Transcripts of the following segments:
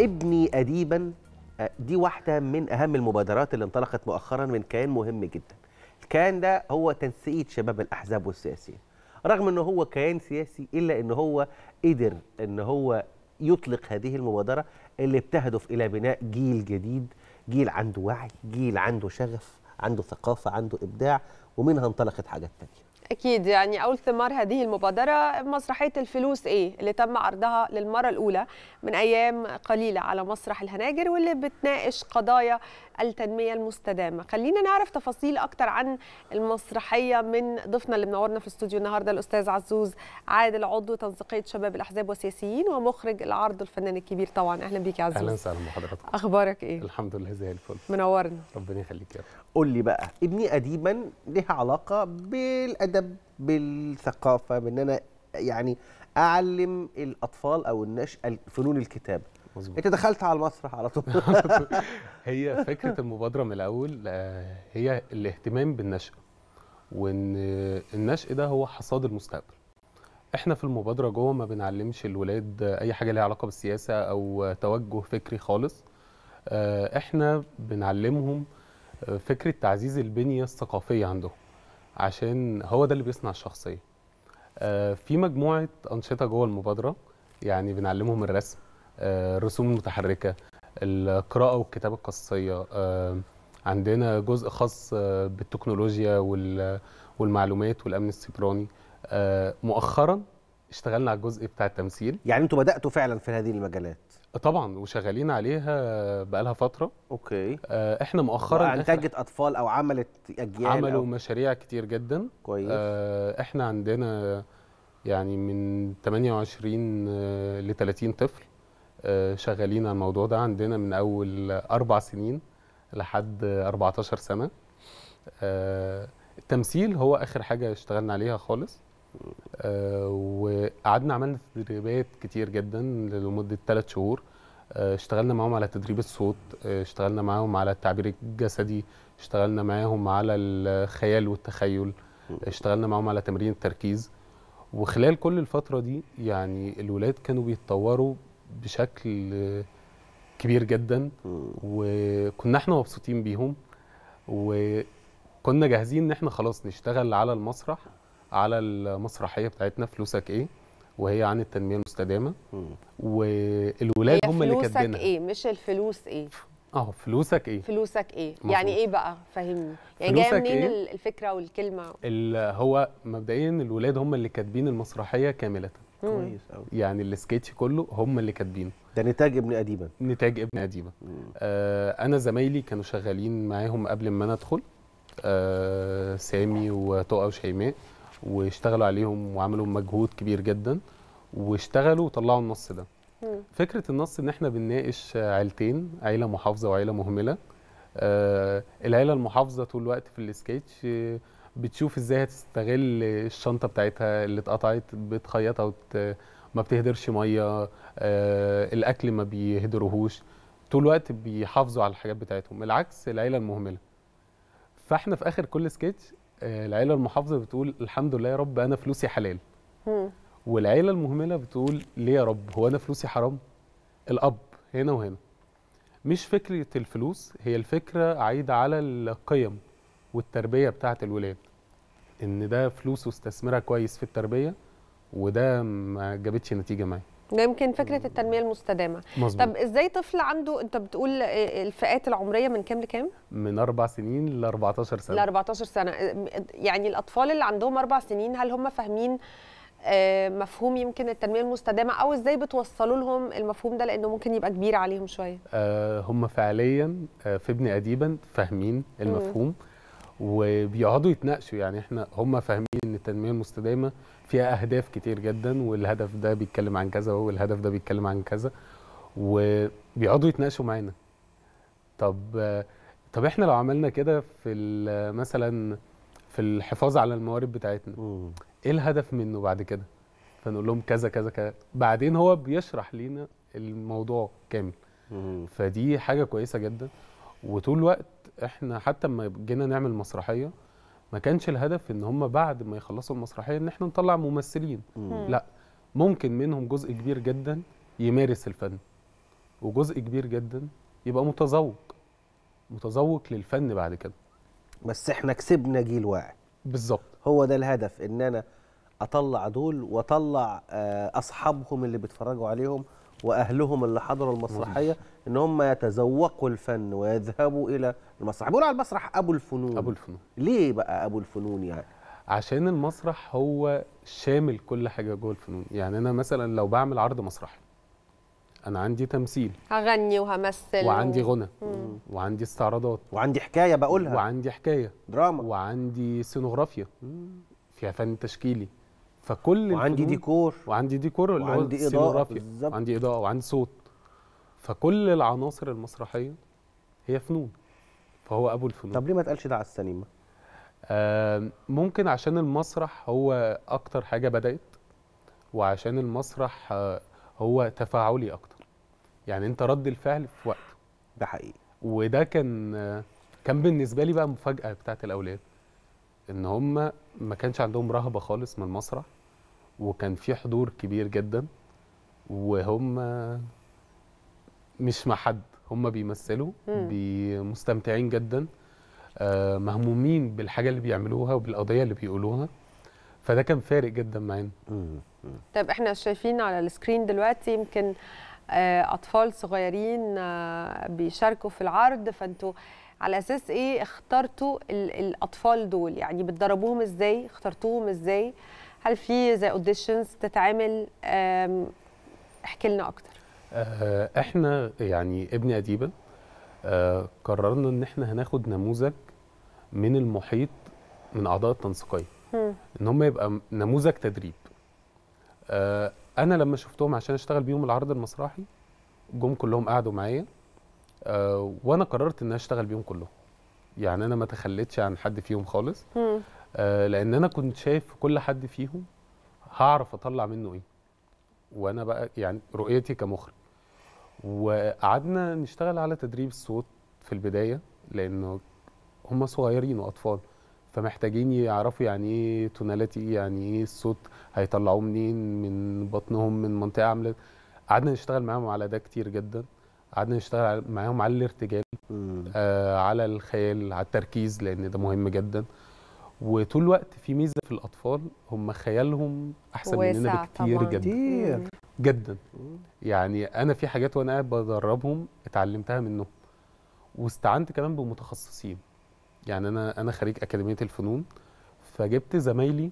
ابني أديبا آه، دي واحدة من أهم المبادرات اللي انطلقت مؤخرا من كيان مهم جدا الكيان ده هو تنسيق شباب الأحزاب والسياسيين رغم أنه هو كيان سياسي إلا ان هو قدر ان هو يطلق هذه المبادرة اللي بتهدف إلى بناء جيل جديد جيل عنده وعي جيل عنده شغف عنده ثقافة عنده إبداع ومنها انطلقت حاجات تانية أكيد يعني أول ثمار هذه المبادرة مسرحية الفلوس إيه اللي تم عرضها للمرة الأولى من أيام قليلة على مسرح الهناجر واللي بتناقش قضايا التنمية المستدامة خلينا نعرف تفاصيل أكتر عن المسرحية من ضيفنا اللي منورنا في الاستوديو النهاردة الأستاذ عزوز عادل عضو تنسيقية شباب الأحزاب والسياسيين ومخرج العرض الفنان الكبير طبعا أهلا بيك يا عزوز أهلا وسهلا بحضرتك أخبارك إيه؟ الحمد لله زي الفل منورنا ربنا يخليك يا رب قول لي بقى ابني قديما ليها علاقه بالادب بالثقافه بان انا يعني اعلم الاطفال او النشأة فنون الكتابه مظبوط انت دخلت على المسرح على طول هي فكره المبادره من الاول آه، هي الاهتمام بالنشأة وان النشأ ده هو حصاد المستقبل احنا في المبادره جوه ما بنعلمش الولاد اي حاجه ليها علاقه بالسياسه او توجه فكري خالص آه، احنا بنعلمهم فكره تعزيز البنيه الثقافيه عندهم عشان هو ده اللي بيصنع الشخصيه آه، في مجموعه انشطه جوه المبادره يعني بنعلمهم الرسم آه، الرسوم المتحركه القراءه والكتابه القصصيه آه، عندنا جزء خاص بالتكنولوجيا والمعلومات والامن السيبراني مؤخرا اشتغلنا على الجزء بتاع التمثيل يعني انتوا بداتوا فعلا في هذه المجالات طبعا وشغالين عليها بقالها فتره اوكي آه احنا مؤخرا انتجت اطفال او عملت اجيال عملوا أو... مشاريع كتير جدا كويس آه احنا عندنا يعني من 28 آه، ل 30 طفل آه شغالين على الموضوع ده عندنا من اول اربع سنين لحد 14 سنه آه التمثيل هو اخر حاجه اشتغلنا عليها خالص آه، وقعدنا عملنا تدريبات كتير جدا لمده ثلاث شهور آه، اشتغلنا معاهم على تدريب الصوت آه، اشتغلنا معاهم على التعبير الجسدي اشتغلنا معاهم على الخيال والتخيل اشتغلنا معاهم على تمرين التركيز وخلال كل الفترة دي يعني الولاد كانوا بيتطوروا بشكل كبير جدا وكنا احنا مبسوطين بيهم وكنا جاهزين ان احنا خلاص نشتغل على المسرح على المسرحيه بتاعتنا فلوسك ايه وهي عن التنميه المستدامه والولاد هم اللي كاتبينها فلوسك ايه مش الفلوس ايه اه فلوسك ايه فلوسك ايه مفروض. يعني ايه بقى فهمني يعني جايه منين إيه؟ الفكره والكلمه هو مبدئيا الولاد هم اللي كاتبين المسرحيه كامله كويس قوي يعني السكتش كله هم اللي كاتبينه ده نتاج ابن اديبه نتاج ابن اديبه آه انا زمايلي كانوا شغالين معاهم قبل ما انا ادخل آه سامي وطقه وشيماء واشتغلوا عليهم وعملوا مجهود كبير جدا واشتغلوا وطلعوا النص ده فكره النص ان احنا بنناقش عيلتين عيله محافظه وعيله مهمله آه العيله المحافظه طول الوقت في السكتش آه، بتشوف ازاي هتستغل الشنطه بتاعتها اللي اتقطعت بتخيطها وت... ما بتهدرش ميه آه الاكل ما بيهدرهوش طول الوقت بيحافظوا على الحاجات بتاعتهم العكس العيله المهمله فاحنا في اخر كل سكتش العيله المحافظه بتقول الحمد لله يا رب انا فلوسي حلال والعيله المهمله بتقول ليه يا رب هو انا فلوسي حرام الاب هنا وهنا مش فكره الفلوس هي الفكره عايده على القيم والتربيه بتاعه الولاد ان ده فلوسه استثمرها كويس في التربيه وده ما جابتش نتيجه معايا يمكن فكره التنميه المستدامه مزبوط. طب ازاي طفل عنده انت بتقول آه، الفئات العمريه من كام لكام من اربع سنين ل 14 سنه ل 14 سنه آه، يعني الاطفال اللي عندهم اربع سنين هل هم فاهمين آه، مفهوم يمكن التنميه المستدامه او ازاي بتوصلوا لهم المفهوم ده لانه ممكن يبقى كبير عليهم شويه هم فعليا في ابن اديبا فاهمين المفهوم مم. وبيقعدوا يتناقشوا يعني احنا هم فاهمين ان التنميه المستدامه فيها اهداف كتير جدا والهدف ده بيتكلم عن كذا والهدف ده بيتكلم عن كذا وبيقعدوا يتناقشوا معانا طب طب احنا لو عملنا كده في مثلا في الحفاظ على الموارد بتاعتنا ايه الهدف منه بعد كده فنقول لهم كذا كذا كذا بعدين هو بيشرح لنا الموضوع كامل فدي حاجه كويسه جدا وطول الوقت احنا حتى لما جينا نعمل مسرحيه ما كانش الهدف ان هم بعد ما يخلصوا المسرحيه ان احنا نطلع ممثلين مم. لا ممكن منهم جزء كبير جدا يمارس الفن وجزء كبير جدا يبقى متذوق متذوق للفن بعد كده بس احنا كسبنا جيل واعي بالظبط هو ده الهدف ان انا اطلع دول واطلع آه، اصحابهم اللي بيتفرجوا عليهم واهلهم اللي حضروا المسرحيه ان هم يتذوقوا الفن ويذهبوا الى المسرح بيقولوا على المسرح ابو الفنون ابو الفنون ليه بقى ابو الفنون يعني عشان المسرح هو شامل كل حاجه جوه الفنون يعني انا مثلا لو بعمل عرض مسرحي انا عندي تمثيل هغني وهمثل وعندي غنى وعندي استعراضات وعندي حكايه بقولها وعندي حكايه دراما وعندي سينوغرافيا فيها فن تشكيلي فكل وعندي ديكور وعندي ديكور اللي وعندي هو إضاءة بالظبط وعندي إضاءة وعندي صوت فكل العناصر المسرحية هي فنون فهو أبو الفنون طب ليه ما تقالش ده على السينما؟ آه ممكن عشان المسرح هو أكتر حاجة بدأت وعشان المسرح آه هو تفاعلي أكتر يعني أنت رد الفعل في وقته ده حقيقي وده كان آه كان بالنسبة لي بقى مفاجأة بتاعت الأولاد ان هم ما كانش عندهم رهبه خالص من المسرح وكان في حضور كبير جدا وهم مش مع حد هم بيمثلوا مستمتعين جدا آه، مهمومين بالحاجه اللي بيعملوها وبالقضيه اللي بيقولوها فده كان فارق جدا معانا طب احنا شايفين على السكرين دلوقتي يمكن آه، اطفال صغيرين آه، بيشاركوا في العرض فانتوا على اساس ايه اخترتوا الاطفال دول يعني بتدربوهم ازاي اخترتوهم ازاي هل في زي اوديشنز تتعمل احكي لنا اكتر آه، احنا يعني ابن اديبا آه، قررنا ان احنا هناخد نموذج من المحيط من اعضاء التنسيقيه ان هم يبقى نموذج تدريب آه، انا لما شفتهم عشان اشتغل بيهم العرض المسرحي جم كلهم قعدوا معايا وانا قررت ان اشتغل بيهم كلهم يعني انا ما تخليتش عن حد فيهم خالص آه، لان انا كنت شايف في كل حد فيهم هعرف اطلع منه ايه وانا بقى يعني رؤيتي كمخرج وقعدنا نشتغل على تدريب الصوت في البدايه لانه هم صغيرين واطفال فمحتاجين يعرفوا يعني ايه توناليتي يعني ايه الصوت هيطلعوه منين من بطنهم من منطقه عامله قعدنا نشتغل معاهم على ده كتير جدا قعدنا نشتغل معاهم على الارتجال آه على الخيال على التركيز لان ده مهم جدا وطول الوقت في ميزه في الاطفال هم خيالهم احسن مننا بكتير جدا جدا جدا يعني انا في حاجات وانا قاعد بدربهم اتعلمتها منهم واستعنت كمان بمتخصصين يعني انا انا خريج اكاديميه الفنون فجبت زمايلي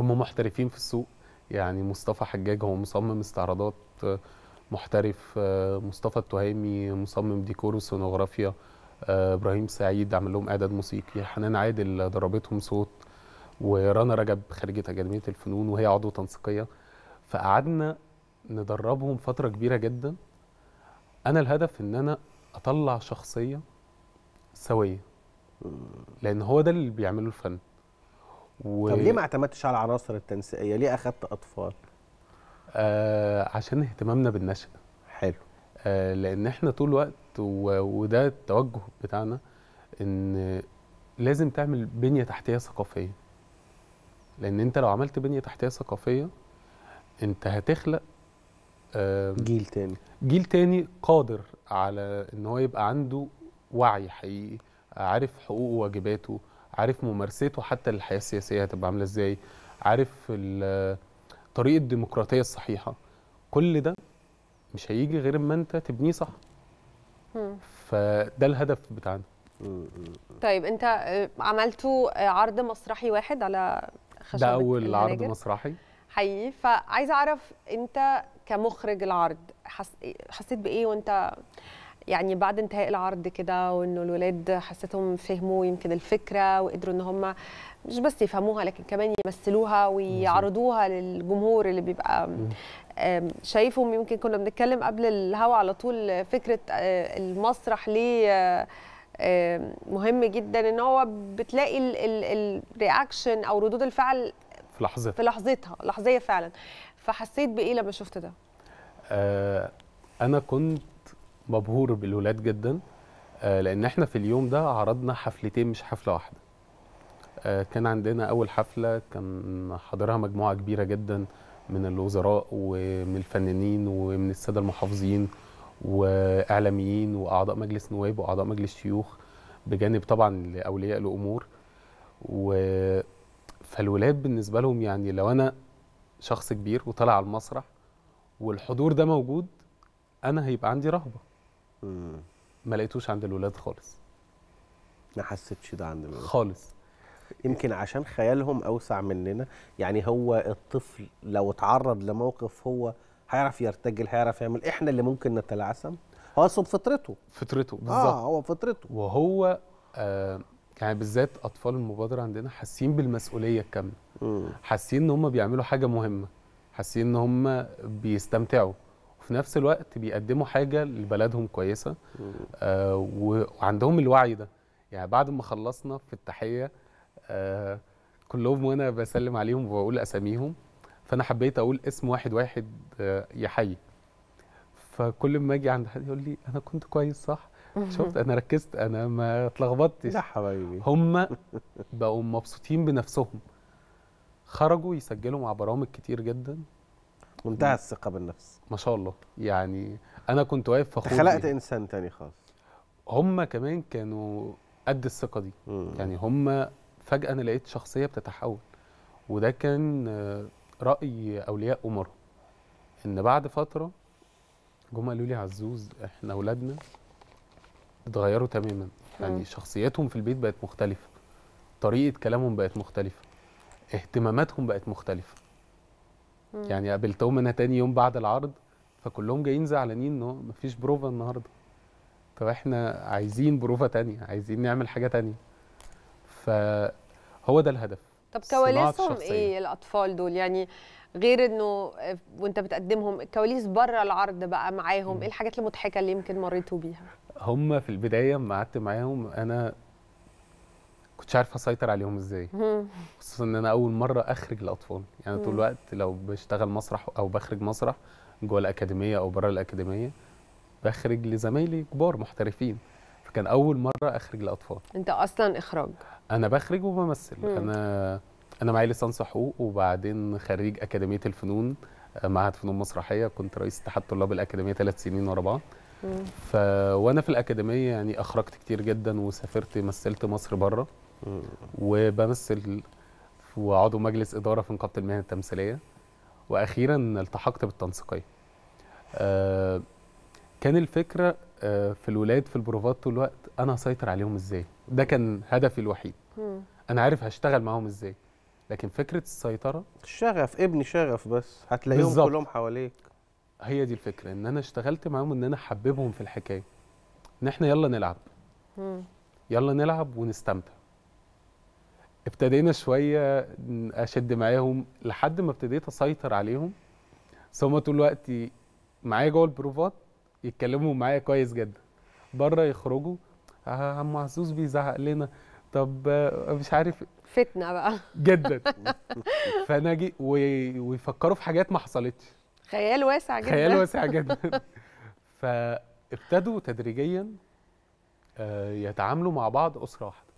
هم محترفين في السوق يعني مصطفى حجاج هو مصمم استعراضات محترف مصطفى التهامي مصمم ديكور وسونوغرافيا آه، ابراهيم سعيد عمل لهم اعداد موسيقي حنان عادل ضربتهم صوت ورنا رجب خريجه اكاديميه الفنون وهي عضو تنسيقيه فقعدنا ندربهم فتره كبيره جدا انا الهدف ان انا اطلع شخصيه سويه لان هو ده اللي بيعمله الفن و... طب ليه ما اعتمدتش على العناصر التنسيقيه ليه اخذت اطفال آه عشان اهتمامنا بالنشأة حلو آه لان احنا طول الوقت وده التوجه بتاعنا ان لازم تعمل بنيه تحتيه ثقافيه لان انت لو عملت بنيه تحتيه ثقافيه انت هتخلق جيل تاني جيل تاني قادر على ان هو يبقى عنده وعي حقيقي عارف حقوقه وواجباته عارف ممارسته حتى للحياه السياسيه هتبقى عامله ازاي عارف طريقه الديمقراطيه الصحيحه كل ده مش هيجي غير اما انت تبنيه صح فده الهدف بتاعنا طيب انت آه، عملتوا آه، عرض مسرحي واحد على خشبة ده اول الهناجر. عرض مسرحي حقيقي فعايزه اعرف انت كمخرج العرض حسيت بايه وانت يعني بعد انتهاء العرض كده وانه الولاد حسيتهم فهموا يمكن الفكره وقدروا ان هم مش بس يفهموها لكن كمان يمثلوها ويعرضوها للجمهور اللي بيبقى شايفهم يمكن كنا بنتكلم قبل الهوا على طول فكره آه، المسرح ليه آه، مهم جدا ان هو بتلاقي الرياكشن او ردود الفعل في لحظتها في لحظتها لحظيه فعلا فحسيت بايه لما شفت ده آه، انا كنت مبهور بالولاد جدا لان احنا في اليوم ده عرضنا حفلتين مش حفله واحده كان عندنا اول حفله كان حاضرها مجموعه كبيره جدا من الوزراء ومن الفنانين ومن الساده المحافظين واعلاميين واعضاء مجلس نواب واعضاء مجلس شيوخ بجانب طبعا اولياء الامور و فالولاد بالنسبه لهم يعني لو انا شخص كبير وطالع على المسرح والحضور ده موجود انا هيبقى عندي رهبه ما لقيتوش عند الولاد خالص ما حسيتش ده عند الولاد خالص يمكن عشان خيالهم اوسع مننا يعني هو الطفل لو اتعرض لموقف هو هيعرف يرتجل هيعرف يعمل احنا اللي ممكن نتلعثم هو اصلا فطرته فطرته آه، بالظبط اه هو فطرته وهو آه يعني بالذات اطفال المبادره عندنا حاسين بالمسؤوليه الكامله حاسين ان هم بيعملوا حاجه مهمه حاسين ان هم بيستمتعوا وفي نفس الوقت بيقدموا حاجه لبلدهم كويسه آه وعندهم الوعي ده يعني بعد ما خلصنا في التحيه كلهم وانا بسلم عليهم وبقول اساميهم فانا حبيت اقول اسم واحد واحد آه، يحيي فكل ما اجي عند حد يقول لي انا كنت كويس صح شفت انا ركزت انا ما اتلخبطتش لا حبايبي هم بقوا مبسوطين بنفسهم خرجوا يسجلوا مع برامج كتير جدا منتهى الثقه بالنفس ما شاء الله يعني انا كنت واقف فخور خلقت انسان تاني خالص هم كمان كانوا قد الثقه دي يعني هم فجاه انا لقيت شخصيه بتتحول وده كان آه، راي اولياء امره ان بعد فتره جم قالوا لي عزوز احنا اولادنا اتغيروا تماما يعني شخصيتهم في البيت بقت مختلفه طريقه كلامهم بقت مختلفه اهتماماتهم بقت مختلفه مم. يعني قابلتهم انا تاني يوم بعد العرض فكلهم جايين زعلانين ان مفيش بروفا النهارده طب احنا عايزين بروفا تانية عايزين نعمل حاجه تانية فهو ده الهدف طب كواليسهم ايه الاطفال دول يعني غير انه آه، وانت بتقدمهم الكواليس بره العرض بقى معاهم ايه الحاجات المضحكه اللي يمكن مريتوا بيها هم في البدايه لما قعدت معاهم انا كنتش عارف اسيطر عليهم ازاي خصوصا ان انا اول مره اخرج الاطفال يعني طول الوقت لو بشتغل مسرح او بخرج مسرح جوه الاكاديميه او بره الاكاديميه بخرج لزمايلي كبار محترفين فكان اول مره اخرج الاطفال انت اصلا اخراج انا بخرج وبمثل مم. انا انا معايا لسانس حقوق وبعدين خريج اكاديميه الفنون آه، معهد فنون مسرحيه كنت رئيس اتحاد طلاب الاكاديميه ثلاث سنين ورا بعض ف وانا في الاكاديميه يعني اخرجت كتير جدا وسافرت مثلت مصر بره وبمثل وعضو مجلس اداره في نقابه المهن التمثيليه واخيرا التحقت بالتنسيقيه آه كان الفكره آه في الولاد في البروفات طول الوقت انا هسيطر عليهم ازاي ده كان هدفي الوحيد انا عارف هشتغل معاهم ازاي لكن فكره السيطره الشغف ابني شغف بس هتلاقيهم بالزبط. كلهم حواليك هي دي الفكره ان انا اشتغلت معاهم ان انا حببهم في الحكايه ان احنا يلا نلعب مم. يلا نلعب ونستمتع ابتدينا شويه اشد معاهم لحد ما ابتديت اسيطر عليهم ثم طول الوقت معايا جوه البروفات يتكلموا معايا كويس جدا بره يخرجوا عم محظوظ بيزعق لنا طب آه، مش عارف فتنه بقى جدا فانا اجي ويفكروا في حاجات ما حصلتش خيال واسع جدا خيال واسع جدا فابتدوا تدريجيا آه، يتعاملوا مع بعض اسره واحده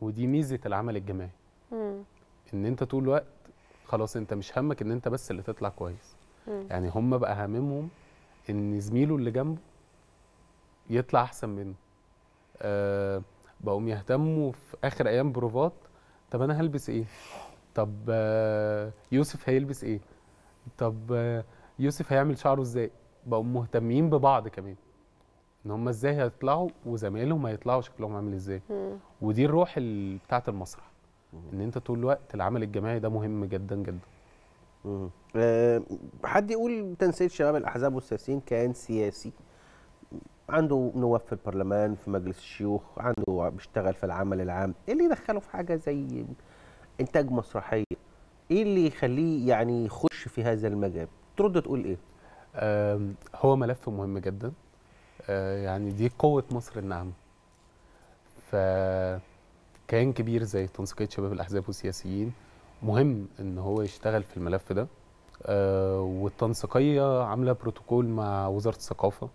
ودي ميزه العمل الجماعي ان انت طول الوقت خلاص انت مش همك ان انت بس اللي تطلع كويس يعني هم بقى هاممهم ان زميله اللي جنبه يطلع احسن منه آه، بقوم يهتموا في اخر ايام بروفات طب انا هلبس ايه طب آه، يوسف هيلبس ايه طب آه، يوسف هيعمل شعره ازاي بقوا مهتمين ببعض كمان ان هم ازاي هيطلعوا وزمايلهم هيطلعوا شكلهم عامل ازاي ودي الروح بتاعه المسرح ان انت طول الوقت العمل الجماعي ده مهم جدا جدا حد يقول تنسيق شباب الاحزاب والسياسيين كيان سياسي عنده نواب في البرلمان في مجلس الشيوخ عنده بيشتغل في العمل العام ايه اللي يدخله في حاجه زي انتاج مسرحيه ايه اللي يخليه يعني يخش في هذا المجال ترد تقول ايه هو ملف مهم جدا آه، يعني دي قوه مصر الناعمه كيان كبير زي تنسيقيه شباب الاحزاب والسياسيين مهم ان هو يشتغل في الملف ده آه، والتنسيقيه عامله بروتوكول مع وزاره الثقافه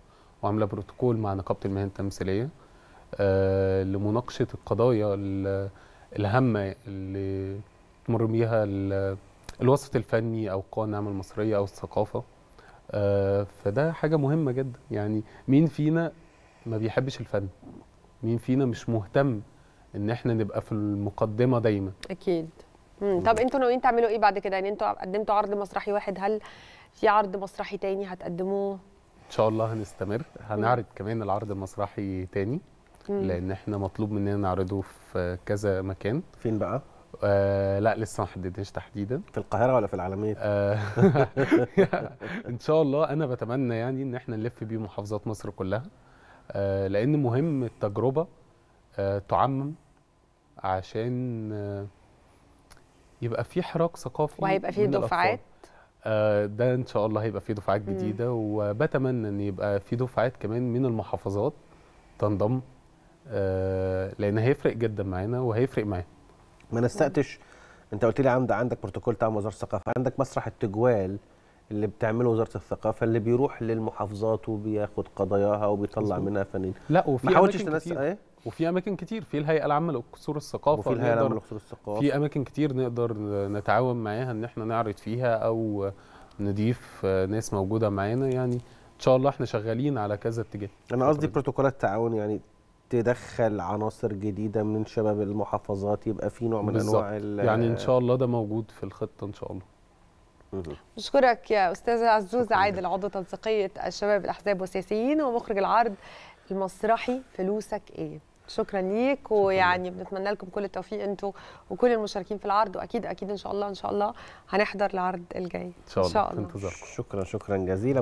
وعامله بروتوكول مع نقابه المهن التمثيليه آه، لمناقشه القضايا الهامه اللي تمر بيها الوسط الفني او القوى الناعمه المصريه او الثقافه آه، فده حاجه مهمه جدا يعني مين فينا ما بيحبش الفن مين فينا مش مهتم ان احنا نبقى في المقدمه دايما اكيد مم. طب انتوا ناويين تعملوا ايه بعد كده يعني انتوا قدمتوا عرض مسرحي واحد هل في عرض مسرحي تاني هتقدموه شاء الله هنستمر هنعرض كمان العرض المسرحي تاني مم. لان احنا مطلوب مننا نعرضه في كذا مكان فين بقى آه لا لسه ما حددناش تحديدا في القاهره ولا في العالميه آه ان شاء الله انا بتمنى يعني ان احنا نلف بيه محافظات مصر كلها آه لان مهم التجربه آه تعمم عشان آه يبقى في حراك ثقافي وهيبقى في دفعات آه، ده ان شاء الله هيبقى فيه دفعات جديده وبتمنى ان يبقى في دفعات كمان من المحافظات تنضم آه، لان هيفرق جدا معانا وهيفرق معانا ما نسقتش انت قلت لي عندك عندك بروتوكول تعمل وزاره الثقافه عندك مسرح التجوال اللي بتعمله وزاره الثقافه اللي بيروح للمحافظات وبياخد قضاياها وبيطلع منها فنانين لا وفي ما حاولتش تنسق ايه وفي اماكن كتير في الهيئه العامه لقصور الثقافه وفي الهيئه العامه لقصور الثقافه في اماكن كتير نقدر نتعاون معاها ان احنا نعرض فيها او نضيف ناس موجوده معانا يعني ان شاء الله احنا شغالين على كذا اتجاه انا قصدي بروتوكولات تعاون يعني تدخل عناصر جديده من شباب المحافظات يبقى في نوع من انواع يعني ان شاء الله ده موجود في الخطه ان شاء الله بشكرك يا استاذ عزوز عادل عضو تنسيقيه الشباب الاحزاب والسياسيين ومخرج العرض المسرحي فلوسك ايه شكرا ليك ويعني بنتمنى لكم كل التوفيق انتم وكل المشاركين في العرض واكيد اكيد ان شاء الله ان شاء الله هنحضر العرض الجاي ان شاء الله, إن شاء الله. شكرا شكرا جزيلا